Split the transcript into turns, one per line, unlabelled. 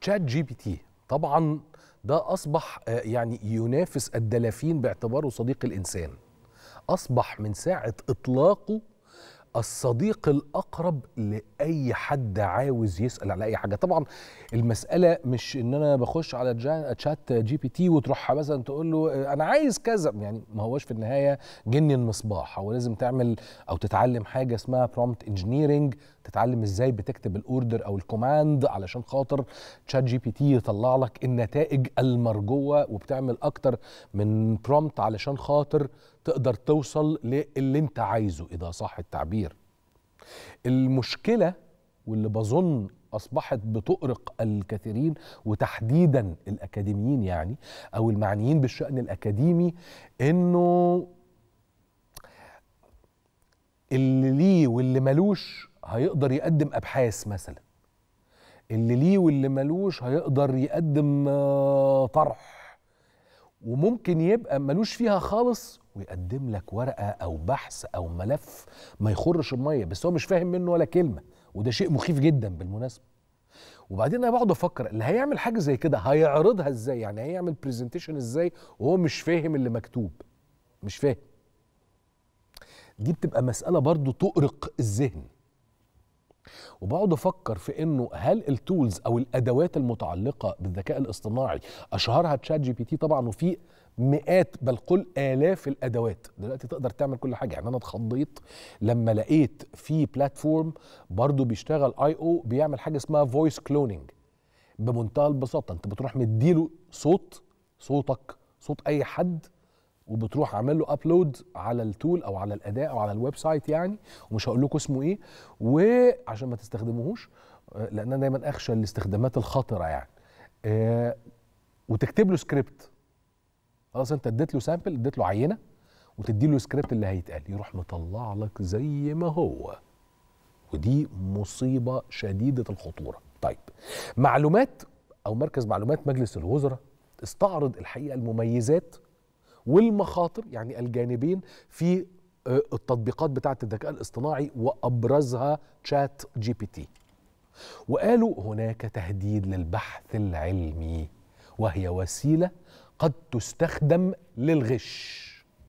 تشات جي بي تي طبعا ده اصبح آه، يعني ينافس الدلافين باعتباره صديق الانسان اصبح من ساعه اطلاقه الصديق الاقرب لاي حد عاوز يسال على اي حاجه طبعا المساله مش ان انا بخش على تشات جي بي تي وتروح مثلا تقول له انا عايز كذا يعني ما هوش في النهايه جني المصباح هو لازم تعمل او تتعلم حاجه اسمها برومبت انجينيرنج تتعلم ازاي بتكتب الاوردر او الكوماند علشان خاطر تشات جي بي تي يطلع لك النتائج المرجوه وبتعمل اكتر من برومبت علشان خاطر تقدر توصل للي انت عايزه اذا صح التعبير المشكله واللي بظن اصبحت بتؤرق الكثيرين وتحديدا الاكاديميين يعني او المعنيين بالشان الاكاديمي انه اللي ليه واللي ملوش هيقدر يقدم ابحاث مثلا اللي ليه واللي ملوش هيقدر يقدم آه، طرح وممكن يبقى ملوش فيها خالص ويقدم لك ورقه او بحث او ملف ما يخرش الميه بس هو مش فاهم منه ولا كلمه وده شيء مخيف جدا بالمناسبه وبعدين انا بقعد افكر اللي هيعمل حاجه زي كده هيعرضها ازاي يعني هيعمل برزنتيشن ازاي وهو مش فاهم اللي مكتوب مش فاهم دي بتبقى مساله برضو تؤرق الذهن وبقعد افكر في انه هل التولز او الادوات المتعلقه بالذكاء الاصطناعي اشهرها تشات جي بي تي طبعا وفي مئات بل قل آلاف الأدوات دلوقتي تقدر تعمل كل حاجة يعني أنا اتخضيت لما لقيت في بلاتفورم برضو بيشتغل آي أو بيعمل حاجة اسمها فويس كلونينج بمنتهى البساطة أنت بتروح مديله صوت صوتك صوت أي حد وبتروح عامل له ابلود على التول او على الاداء او على الويب سايت يعني ومش هقول لكم اسمه ايه وعشان ما تستخدموهوش آه، لان انا دايما اخشى الاستخدامات الخطره يعني آه، وتكتب له سكريبت خلاص انت اديت له سامبل اديت له عينه وتدي له سكريبت اللي هيتقال يروح مطلع لك زي ما هو ودي مصيبه شديده الخطوره طيب معلومات او مركز معلومات مجلس الوزراء استعرض الحقيقه المميزات والمخاطر يعني الجانبين في آه، التطبيقات بتاعه الذكاء الاصطناعي وابرزها تشات جي بي تي وقالوا هناك تهديد للبحث العلمي وهي وسيله قد تستخدم للغش